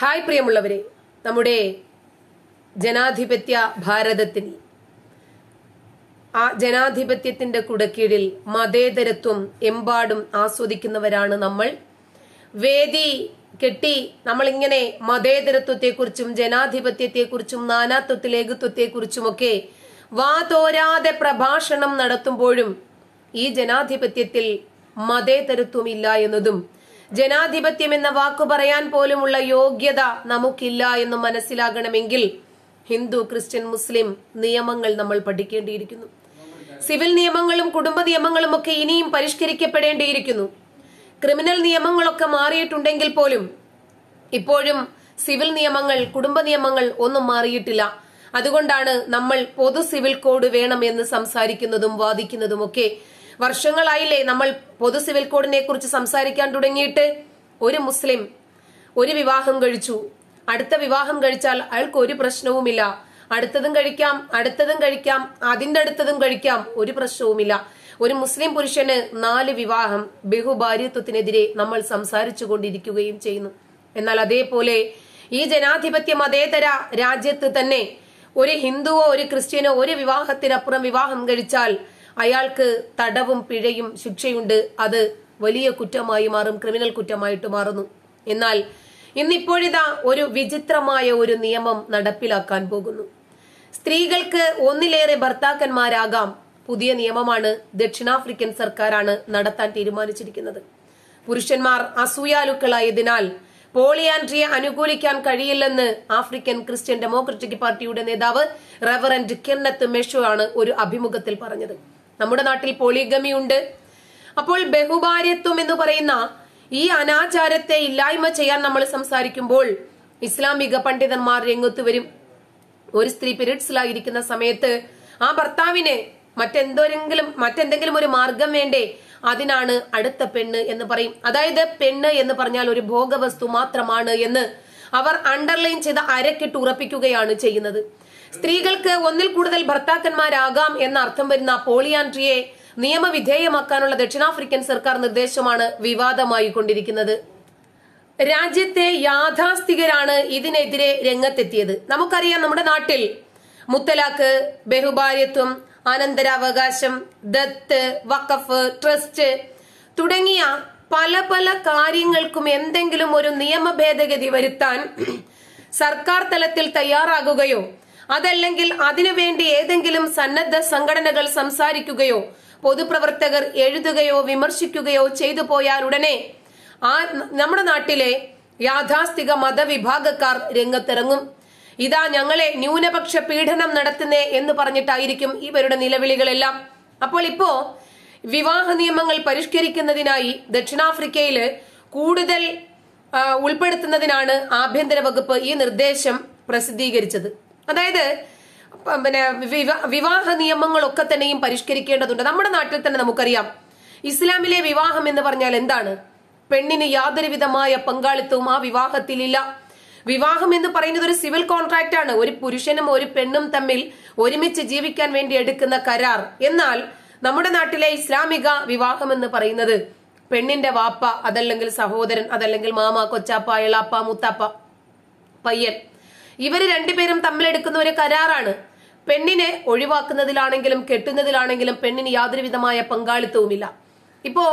hi പ്രിയമുള്ളവരെ നമ്മുടെ ജനാധിപത്യ ഭാരതത്തിന് ആ ജനാധിപത്യത്തിന്റെ കുടക്കീഴിൽ മതേതരത്വം എമ്പാടും ആസ്വദിക്കുന്നവരാണ് നമ്മൾ വേദി കെട്ടി നമ്മളിങ്ങനെ മതേതരത്വത്തെക്കുറിച്ചും ജനാധിപത്യത്തെക്കുറിച്ചും നാനാത്വത്തിൽ ഏകത്വത്തെക്കുറിച്ചുമൊക്കെ വാതോരാതെ പ്രഭാഷണം നടത്തുമ്പോഴും ഈ ജനാധിപത്യത്തിൽ മതേതരത്വമില്ല എന്നതും ജനാധിപത്യം എന്ന വാക്കു പറയാൻ പോലുമുള്ള യോഗ്യത നമുക്കില്ല എന്ന് മനസ്സിലാകണമെങ്കിൽ ഹിന്ദു ക്രിസ്ത്യൻ മുസ്ലിം നിയമങ്ങൾ നമ്മൾ പഠിക്കേണ്ടിയിരിക്കുന്നു സിവിൽ നിയമങ്ങളും കുടുംബ നിയമങ്ങളും ഒക്കെ ഇനിയും പരിഷ്കരിക്കപ്പെടേണ്ടിയിരിക്കുന്നു ക്രിമിനൽ നിയമങ്ങളൊക്കെ മാറിയിട്ടുണ്ടെങ്കിൽ പോലും ഇപ്പോഴും സിവിൽ നിയമങ്ങൾ കുടുംബ നിയമങ്ങൾ ഒന്നും മാറിയിട്ടില്ല അതുകൊണ്ടാണ് നമ്മൾ പൊതു സിവിൽ കോഡ് വേണം എന്ന് സംസാരിക്കുന്നതും വാദിക്കുന്നതുമൊക്കെ വർഷങ്ങളായില്ലേ നമ്മൾ പൊതു സിവിൽ കോഡിനെ കുറിച്ച് സംസാരിക്കാൻ തുടങ്ങിയിട്ട് ഒരു മുസ്ലിം ഒരു വിവാഹം കഴിച്ചു അടുത്ത വിവാഹം കഴിച്ചാൽ അയാൾക്ക് ഒരു പ്രശ്നവുമില്ല അടുത്തതും കഴിക്കാം അടുത്തതും കഴിക്കാം അതിന്റെ അടുത്തതും കഴിക്കാം ഒരു പ്രശ്നവുമില്ല ഒരു മുസ്ലിം പുരുഷന് നാല് വിവാഹം ബഹുഭാര്യത്വത്തിനെതിരെ നമ്മൾ സംസാരിച്ചു കൊണ്ടിരിക്കുകയും ചെയ്യുന്നു എന്നാൽ അതേപോലെ ഈ ജനാധിപത്യ മതേതര രാജ്യത്ത് തന്നെ ഒരു ഹിന്ദുവോ ഒരു ക്രിസ്ത്യനോ ഒരു വിവാഹത്തിനപ്പുറം വിവാഹം കഴിച്ചാൽ അയാൾക്ക് തടവും പിഴയും ശിക്ഷയുണ്ട് അത് വലിയ കുറ്റമായി മാറും ക്രിമിനൽ കുറ്റമായിട്ട് മാറുന്നു എന്നാൽ ഇന്നിപ്പോഴിതാ ഒരു വിചിത്രമായ ഒരു നിയമം നടപ്പിലാക്കാൻ പോകുന്നു സ്ത്രീകൾക്ക് ഒന്നിലേറെ ഭർത്താക്കന്മാരാകാം പുതിയ നിയമമാണ് ദക്ഷിണാഫ്രിക്കൻ സർക്കാരാണ് നടത്താൻ തീരുമാനിച്ചിരിക്കുന്നത് പുരുഷന്മാർ അസൂയാലുക്കളായതിനാൽ പോളിയാൻട്രിയെ അനുകൂലിക്കാൻ കഴിയില്ലെന്ന് ആഫ്രിക്കൻ ക്രിസ്ത്യൻ ഡെമോക്രറ്റിക് പാർട്ടിയുടെ നേതാവ് റവറന്റ് കെന്നത്ത് മെഷു ആണ് ഒരു അഭിമുഖത്തിൽ പറഞ്ഞത് നമ്മുടെ നാട്ടിൽ പോളിഗമി ഉണ്ട് അപ്പോൾ ബഹുഭാര്യത്വം എന്ന് പറയുന്ന ഈ അനാചാരത്തെ ഇല്ലായ്മ ചെയ്യാൻ നമ്മൾ സംസാരിക്കുമ്പോൾ ഇസ്ലാമിക പണ്ഡിതന്മാർ രംഗത്ത് വരും ഒരു സ്ത്രീ പിരീഡ്സിലായിരിക്കുന്ന സമയത്ത് ആ ഭർത്താവിന് മറ്റെന്തെങ്കിലും മറ്റെന്തെങ്കിലും ഒരു മാർഗം വേണ്ടേ അതിനാണ് അടുത്ത പെണ്ണ് എന്ന് പറയും അതായത് പെണ്ണ് എന്ന് പറഞ്ഞാൽ ഒരു ഭോഗവസ്തു മാത്രമാണ് എന്ന് അവർ അണ്ടർലൈൻ ചെയ്ത് അരക്കിട്ട് ഉറപ്പിക്കുകയാണ് ചെയ്യുന്നത് സ്ത്രീകൾക്ക് ഒന്നിൽ കൂടുതൽ ഭർത്താക്കന്മാരാകാം എന്ന അർത്ഥം വരുന്ന പോളിയാൻട്രിയെ നിയമവിധേയമാക്കാനുള്ള ദക്ഷിണാഫ്രിക്കൻ സർക്കാർ നിർദ്ദേശമാണ് വിവാദമായി കൊണ്ടിരിക്കുന്നത് രാജ്യത്തെ യാഥാസ്ഥികരാണ് ഇതിനെതിരെ രംഗത്തെത്തിയത് നമുക്കറിയാം നമ്മുടെ നാട്ടിൽ മുത്തലാഖ് ബഹുഭാര്യത്വം അനന്തരാവകാശം ദത്ത് വഖഫ് ട്രസ്റ്റ് തുടങ്ങിയ പല പല കാര്യങ്ങൾക്കും എന്തെങ്കിലും ഒരു നിയമ ഭേദഗതി വരുത്താൻ സർക്കാർ തലത്തിൽ തയ്യാറാകുകയോ അതല്ലെങ്കിൽ അതിനുവേണ്ടി ഏതെങ്കിലും സന്നദ്ധ സംഘടനകൾ സംസാരിക്കുകയോ പൊതുപ്രവർത്തകർ എഴുതുകയോ വിമർശിക്കുകയോ ചെയ്തു പോയാൽ ഉടനെ ആ നമ്മുടെ നാട്ടിലെ യാഥാസ്ഥിക മതവിഭാഗക്കാർ രംഗത്തിറങ്ങും ഇതാ ഞങ്ങളെ ന്യൂനപക്ഷ പീഡനം നടത്തുന്നേ എന്ന് പറഞ്ഞിട്ടായിരിക്കും ഇവരുടെ നിലവിളികളെല്ലാം അപ്പോൾ ഇപ്പോ വിവാഹ നിയമങ്ങൾ പരിഷ്കരിക്കുന്നതിനായി ദക്ഷിണാഫ്രിക്കയില് കൂടുതൽ ഉൾപ്പെടുത്തുന്നതിനാണ് ആഭ്യന്തര വകുപ്പ് ഈ നിർദ്ദേശം പ്രസിദ്ധീകരിച്ചത് അതായത് പിന്നെ വിവാഹ നിയമങ്ങളൊക്കെ തന്നെയും പരിഷ്കരിക്കേണ്ടതുണ്ട് നമ്മുടെ നാട്ടിൽ തന്നെ നമുക്കറിയാം ഇസ്ലാമിലെ വിവാഹം എന്ന് പറഞ്ഞാൽ എന്താണ് പെണ്ണിന് യാതൊരുവിധമായ പങ്കാളിത്തവും ആ വിവാഹത്തിലില്ല വിവാഹം എന്ന് പറയുന്നത് ഒരു സിവിൽ കോൺട്രാക്ട് ആണ് ഒരു പുരുഷനും ഒരു പെണ്ണും തമ്മിൽ ഒരുമിച്ച് ജീവിക്കാൻ വേണ്ടി എടുക്കുന്ന കരാർ എന്നാൽ നമ്മുടെ നാട്ടിലെ ഇസ്ലാമിക വിവാഹം എന്ന് പറയുന്നത് പെണ്ണിന്റെ വാപ്പ അതല്ലെങ്കിൽ സഹോദരൻ അതല്ലെങ്കിൽ മാമ കൊച്ചാപ്പ ഇളാപ്പ മുത്താപ്പ പയ്യൻ ഇവർ രണ്ടുപേരും തമ്മിലെടുക്കുന്ന ഒരു കരാറാണ് പെണ്ണിനെ ഒഴിവാക്കുന്നതിലാണെങ്കിലും കെട്ടുന്നതിലാണെങ്കിലും പെണ്ണിന് യാതൊരുവിധമായ പങ്കാളിത്തവുമില്ല ഇപ്പോ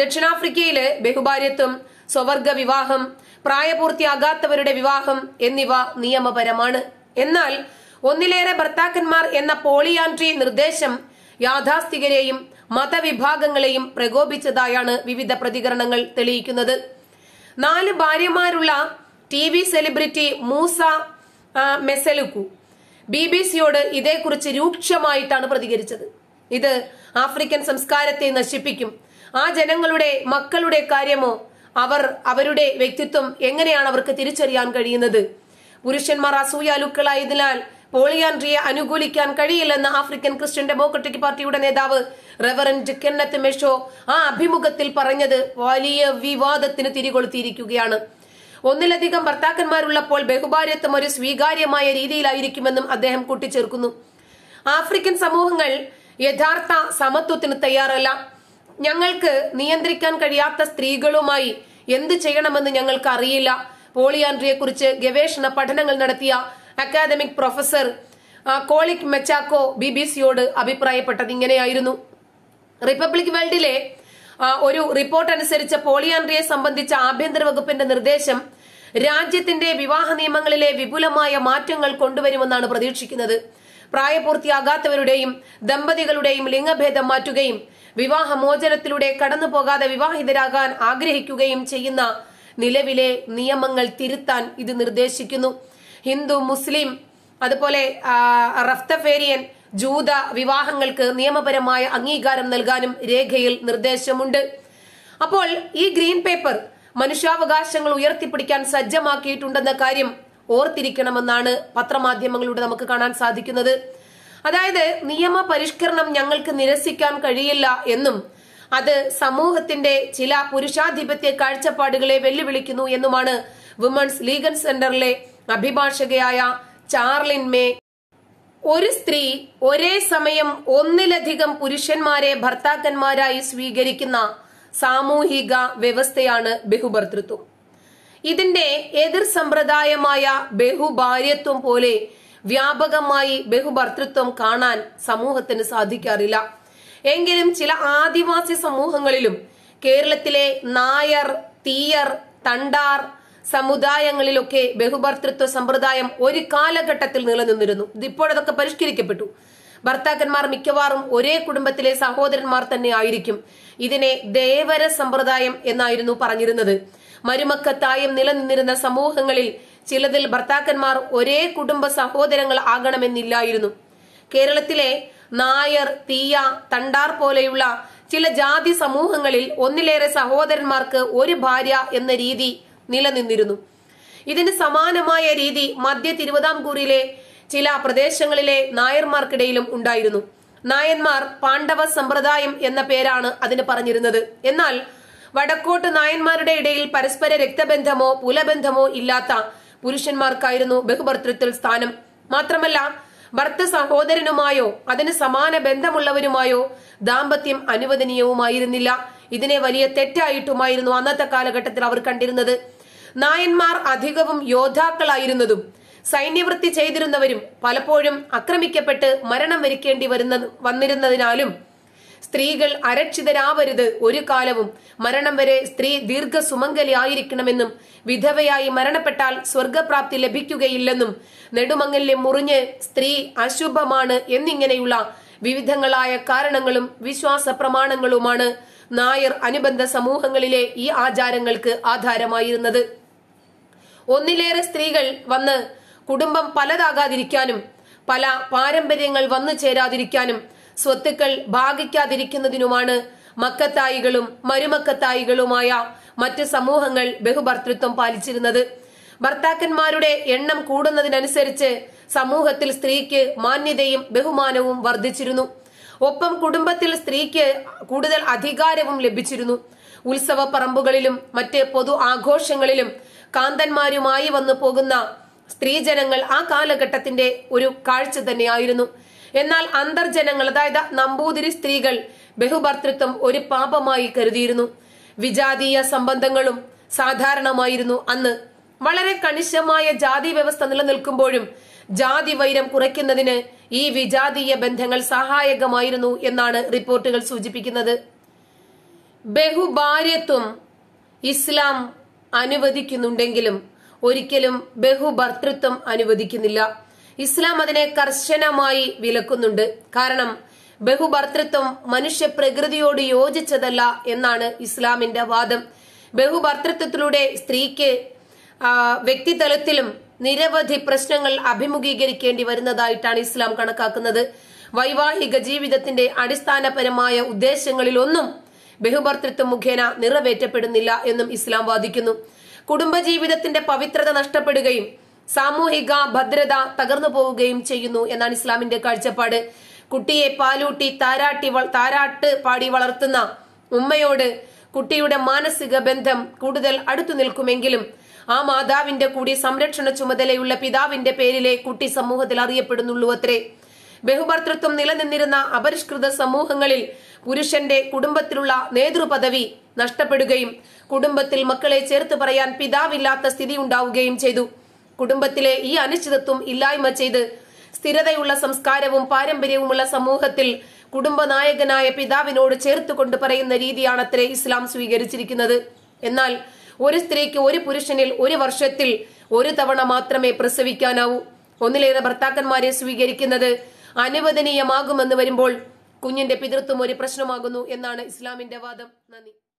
ദക്ഷിണാഫ്രിക്കയിലെ ബഹുഭാര്യത്വം സ്വവർഗ വിവാഹം പ്രായപൂർത്തിയാകാത്തവരുടെ വിവാഹം എന്നിവ നിയമപരമാണ് എന്നാൽ ഒന്നിലേറെ ഭർത്താക്കന്മാർ എന്ന പോളിയാൻട്രി നിർദ്ദേശം യാഥാസ്ഥികരെയും മതവിഭാഗങ്ങളെയും പ്രകോപിച്ചതായാണ് വിവിധ പ്രതികരണങ്ങൾ തെളിയിക്കുന്നത് നാല് ഭാര്യമാരുള്ള ടി വി സെലിബ്രിറ്റി മൂസ മെസലുക്കു ബി ബി സിയോട് ഇതേക്കുറിച്ച് രൂക്ഷമായിട്ടാണ് പ്രതികരിച്ചത് ഇത് ആഫ്രിക്കൻ സംസ്കാരത്തെ നശിപ്പിക്കും ആ ജനങ്ങളുടെ മക്കളുടെ കാര്യമോ അവർ അവരുടെ വ്യക്തിത്വം എങ്ങനെയാണ് അവർക്ക് തിരിച്ചറിയാൻ കഴിയുന്നത് പുരുഷന്മാർ അസൂയാലുക്കളായതിനാൽ പോളിയാൻഡ്രിയെ അനുകൂലിക്കാൻ കഴിയില്ലെന്ന് ആഫ്രിക്കൻ ക്രിസ്ത്യൻ ഡെമോക്രറ്റിക് പാർട്ടിയുടെ നേതാവ് റെവറൻഡ് കെന്നത്ത് മെഷോ ആ അഭിമുഖത്തിൽ പറഞ്ഞത് വലിയ വിവാദത്തിന് തിരികൊളുത്തിയിരിക്കുകയാണ് ഒന്നിലധികം ഭർത്താക്കന്മാരുള്ളപ്പോൾ ബഹുഭാര്യത്വം ഒരു സ്വീകാര്യമായ രീതിയിലായിരിക്കുമെന്നും അദ്ദേഹം കൂട്ടിച്ചേർക്കുന്നു ആഫ്രിക്കൻ സമൂഹങ്ങൾ യഥാർത്ഥ സമത്വത്തിന് തയ്യാറല്ല ഞങ്ങൾക്ക് നിയന്ത്രിക്കാൻ കഴിയാത്ത സ്ത്രീകളുമായി എന്ത് ചെയ്യണമെന്ന് ഞങ്ങൾക്ക് അറിയില്ല പോളിയാൻഡ്രിയെക്കുറിച്ച് ഗവേഷണ പഠനങ്ങൾ നടത്തിയ അക്കാദമിക് പ്രൊഫസർ കോളിക് മെച്ചാക്കോ ബി ബി സിയോട് അഭിപ്രായപ്പെട്ടത് ഇങ്ങനെയായിരുന്നു റിപ്പബ്ലിക് വേൾഡിലെ ഒരു റിപ്പോർട്ട് അനുസരിച്ച് പോളിയാൻഡ്രിയെ സംബന്ധിച്ച ആഭ്യന്തര വകുപ്പിന്റെ നിർദ്ദേശം രാജ്യത്തിന്റെ വിവാഹ നിയമങ്ങളിലെ വിപുലമായ മാറ്റങ്ങൾ കൊണ്ടുവരുമെന്നാണ് പ്രതീക്ഷിക്കുന്നത് പ്രായപൂർത്തിയാകാത്തവരുടെയും ദമ്പതികളുടെയും ലിംഗഭേദം മാറ്റുകയും വിവാഹമോചനത്തിലൂടെ കടന്നുപോകാതെ പോകാതെ വിവാഹിതരാകാൻ ആഗ്രഹിക്കുകയും ചെയ്യുന്ന നിലവിലെ നിയമങ്ങൾ തിരുത്താൻ ഇത് നിർദ്ദേശിക്കുന്നു ഹിന്ദു മുസ്ലിം അതുപോലെ റഫ്തഫേരിയൻ ജൂത വിവാഹങ്ങൾക്ക് നിയമപരമായ അംഗീകാരം നൽകാനും രേഖയിൽ നിർദ്ദേശമുണ്ട് അപ്പോൾ ഈ ഗ്രീൻ പേപ്പർ മനുഷ്യാവകാശങ്ങൾ ഉയർത്തിപ്പിടിക്കാൻ സജ്ജമാക്കിയിട്ടുണ്ടെന്ന കാര്യം ഓർത്തിരിക്കണമെന്നാണ് പത്രമാധ്യമങ്ങളിലൂടെ നമുക്ക് കാണാൻ സാധിക്കുന്നത് അതായത് നിയമ പരിഷ്കരണം ഞങ്ങൾക്ക് നിരസിക്കാൻ കഴിയില്ല എന്നും അത് സമൂഹത്തിന്റെ ചില പുരുഷാധിപത്യ കാഴ്ചപ്പാടുകളെ വെല്ലുവിളിക്കുന്നു എന്നുമാണ് വുമൺസ് ലീഗൽ സെന്ററിലെ അഭിഭാഷകയായ ചാർലിൻ മേ ഒരു സ്ത്രീ ഒരേ സമയം ഒന്നിലധികം പുരുഷന്മാരെ ഭർത്താക്കന്മാരായി സ്വീകരിക്കുന്ന സാമൂഹിക വ്യവസ്ഥയാണ് ബഹുഭർത്തൃത്വം ഇതിന്റെ എതിർ സമ്പ്രദായമായ ബഹുഭാര്യത്വം പോലെ വ്യാപകമായി ബഹുഭർത്തൃത്വം കാണാൻ സമൂഹത്തിന് സാധിക്കാറില്ല എങ്കിലും ചില ആദിവാസി സമൂഹങ്ങളിലും കേരളത്തിലെ നായർ തീയർ തണ്ടാർ സമുദായങ്ങളിലൊക്കെ ബഹുഭർത്തൃത്വ സമ്പ്രദായം ഒരു കാലഘട്ടത്തിൽ നിലനിന്നിരുന്നു ഇതിപ്പോഴതൊക്കെ പരിഷ്കരിക്കപ്പെട്ടു ഭർത്താക്കന്മാർ മിക്കവാറും ഒരേ കുടുംബത്തിലെ സഹോദരന്മാർ തന്നെ ആയിരിക്കും ഇതിനെ ദേവര സമ്പ്രദായം എന്നായിരുന്നു പറഞ്ഞിരുന്നത് മരുമക്കത്തായം നിലനിന്നിരുന്ന സമൂഹങ്ങളിൽ ചിലതിൽ ഭർത്താക്കന്മാർ ഒരേ കുടുംബ സഹോദരങ്ങൾ ആകണമെന്നില്ലായിരുന്നു കേരളത്തിലെ നായർ തീയ തണ്ടാർ പോലെയുള്ള ചില ജാതി സമൂഹങ്ങളിൽ ഒന്നിലേറെ സഹോദരന്മാർക്ക് ഒരു ഭാര്യ എന്ന രീതി നിലനിന്നിരുന്നു ഇതിന് സമാനമായ രീതി മധ്യ തിരുവിതാംകൂറിലെ ചില പ്രദേശങ്ങളിലെ നായർമാർക്കിടയിലും ഉണ്ടായിരുന്നു നായന്മാർ പാണ്ഡവ സമ്പ്രദായം എന്ന പേരാണ് അതിന് പറഞ്ഞിരുന്നത് എന്നാൽ വടക്കോട്ട് നായന്മാരുടെ ഇടയിൽ പരസ്പര രക്തബന്ധമോ പുലബന്ധമോ ഇല്ലാത്ത പുരുഷന്മാർക്കായിരുന്നു ബഹുഭർത്തൃത്വത്തിൽ സ്ഥാനം മാത്രമല്ല ഭർത്ത സഹോദരനുമായോ അതിന് സമാന ബന്ധമുള്ളവരുമായോ ദാമ്പത്യം അനുവദനീയവുമായിരുന്നില്ല ഇതിനെ വലിയ തെറ്റായിട്ടുമായിരുന്നു അന്നത്തെ കാലഘട്ടത്തിൽ അവർ കണ്ടിരുന്നത് നായന്മാർ അധികവും യോദ്ധാക്കളായിരുന്നതും സൈന്യവൃത്തി ചെയ്തിരുന്നവരും പലപ്പോഴും ആക്രമിക്കപ്പെട്ട് മരണം വരിക്കേണ്ടി വരുന്ന വന്നിരുന്നതിനാലും സ്ത്രീകൾ അരക്ഷിതരാവരുത് ഒരു കാലവും മരണം വരെ സ്ത്രീ ദീർഘ സുമംഗലിയായിരിക്കണമെന്നും വിധവയായി മരണപ്പെട്ടാൽ സ്വർഗപ്രാപ്തി ലഭിക്കുകയില്ലെന്നും നെടുമങ്ങലിലെ മുറിഞ്ഞ് സ്ത്രീ അശുഭമാണ് എന്നിങ്ങനെയുള്ള വിവിധങ്ങളായ കാരണങ്ങളും വിശ്വാസ പ്രമാണങ്ങളുമാണ് നായർ അനുബന്ധ സമൂഹങ്ങളിലെ ഈ ആചാരങ്ങൾക്ക് ആധാരമായിരുന്നത് ഒന്നിലേറെ സ്ത്രീകൾ വന്ന് കുടുംബം പലതാകാതിരിക്കാനും പല പാരമ്പര്യങ്ങൾ വന്നു ചേരാതിരിക്കാനും സ്വത്തുക്കൾ ഭാഗിക്കാതിരിക്കുന്നതിനുമാണ് മക്കത്തായികളും മരുമക്കത്തായികളുമായ മറ്റ് സമൂഹങ്ങൾ ബഹുഭർത്തൃത്വം പാലിച്ചിരുന്നത് ഭർത്താക്കന്മാരുടെ എണ്ണം കൂടുന്നതിനനുസരിച്ച് സമൂഹത്തിൽ സ്ത്രീക്ക് മാന്യതയും ബഹുമാനവും വർദ്ധിച്ചിരുന്നു ഒപ്പം കുടുംബത്തിൽ സ്ത്രീക്ക് കൂടുതൽ അധികാരവും ലഭിച്ചിരുന്നു ഉത്സവ പറമ്പുകളിലും മറ്റ് പൊതു ആഘോഷങ്ങളിലും കാന്തന്മാരുമായി വന്നു പോകുന്ന സ്ത്രീജനങ്ങൾ ആ കാലഘട്ടത്തിന്റെ ഒരു കാഴ്ച തന്നെയായിരുന്നു എന്നാൽ അന്തർജനങ്ങൾ അതായത് നമ്പൂതിരി സ്ത്രീകൾ ബഹുഭർത്തൃത്വം ഒരു പാപമായി കരുതിയിരുന്നു വിജാതീയ സംബന്ധങ്ങളും സാധാരണമായിരുന്നു അന്ന് വളരെ കണിശമായ ജാതി വ്യവസ്ഥ നിലനിൽക്കുമ്പോഴും ജാതി വൈരം കുറയ്ക്കുന്നതിന് ഈ വിജാതീയ ബന്ധങ്ങൾ സഹായകമായിരുന്നു എന്നാണ് റിപ്പോർട്ടുകൾ സൂചിപ്പിക്കുന്നത് ബഹുഭാര്യത്വം ഇസ്ലാം അനുവദിക്കുന്നുണ്ടെങ്കിലും ഒരിക്കലും ബഹുഭർത്തൃത്വം അനുവദിക്കുന്നില്ല ഇസ്ലാം അതിനെ കർശനമായി വിലക്കുന്നുണ്ട് കാരണം ബഹുഭർത്തൃത്വം മനുഷ്യ പ്രകൃതിയോട് യോജിച്ചതല്ല എന്നാണ് ഇസ്ലാമിന്റെ വാദം ബഹുഭർത്തൃത്വത്തിലൂടെ സ്ത്രീക്ക് വ്യക്തിതലത്തിലും നിരവധി പ്രശ്നങ്ങൾ അഭിമുഖീകരിക്കേണ്ടി വരുന്നതായിട്ടാണ് ഇസ്ലാം കണക്കാക്കുന്നത് വൈവാഹിക ജീവിതത്തിന്റെ അടിസ്ഥാനപരമായ ഉദ്ദേശങ്ങളിലൊന്നും ബഹുഭർത്തൃത്വം മുഖേന നിറവേറ്റപ്പെടുന്നില്ല എന്നും ഇസ്ലാം വാദിക്കുന്നു കുടുംബജീവിതത്തിന്റെ പവിത്രത നഷ്ടപ്പെടുകയും സാമൂഹിക ഭദ്രത തകർന്നു പോവുകയും ചെയ്യുന്നു എന്നാണ് ഇസ്ലാമിന്റെ കാഴ്ചപ്പാട് കുട്ടിയെ പാലൂട്ടി താരാട്ടി താരാട്ട് പാടി വളർത്തുന്ന ഉമ്മയോട് കുട്ടിയുടെ മാനസിക ബന്ധം കൂടുതൽ അടുത്തു നിൽക്കുമെങ്കിലും ആ മാതാവിന്റെ കൂടി സംരക്ഷണ ചുമതലയുള്ള പിതാവിന്റെ പേരിലെ കുട്ടി സമൂഹത്തിൽ അറിയപ്പെടുന്നുള്ളൂ അത്രേ ബഹുഭർത്തൃത്വം നിലനിന്നിരുന്ന അപരിഷ്കൃത സമൂഹങ്ങളിൽ പുരുഷന്റെ കുടുംബത്തിലുള്ള നേതൃപദവി നഷ്ടപ്പെടുകയും കുടുംബത്തിൽ മക്കളെ ചേർത്ത് പറയാൻ പിതാവില്ലാത്ത സ്ഥിതി ഉണ്ടാവുകയും ചെയ്തു കുടുംബത്തിലെ ഈ അനിശ്ചിതത്വം ഇല്ലായ്മ ചെയ്ത് സ്ഥിരതയുള്ള സംസ്കാരവും പാരമ്പര്യവുമുള്ള സമൂഹത്തിൽ കുടുംബനായകനായ പിതാവിനോട് ചേർത്തുകൊണ്ട് പറയുന്ന രീതിയാണത്രേ ഇസ്ലാം സ്വീകരിച്ചിരിക്കുന്നത് എന്നാൽ ഒരു സ്ത്രീക്ക് ഒരു പുരുഷനിൽ ഒരു വർഷത്തിൽ ഒരു തവണ മാത്രമേ പ്രസവിക്കാനാവൂ ഒന്നിലേറെ ഭർത്താക്കന്മാരെ സ്വീകരിക്കുന്നത് അനുവദനീയമാകുമെന്ന് വരുമ്പോൾ കുഞ്ഞിന്റെ പിതൃത്വം ഒരു പ്രശ്നമാകുന്നു എന്നാണ് ഇസ്ലാമിന്റെ വാദം നന്ദി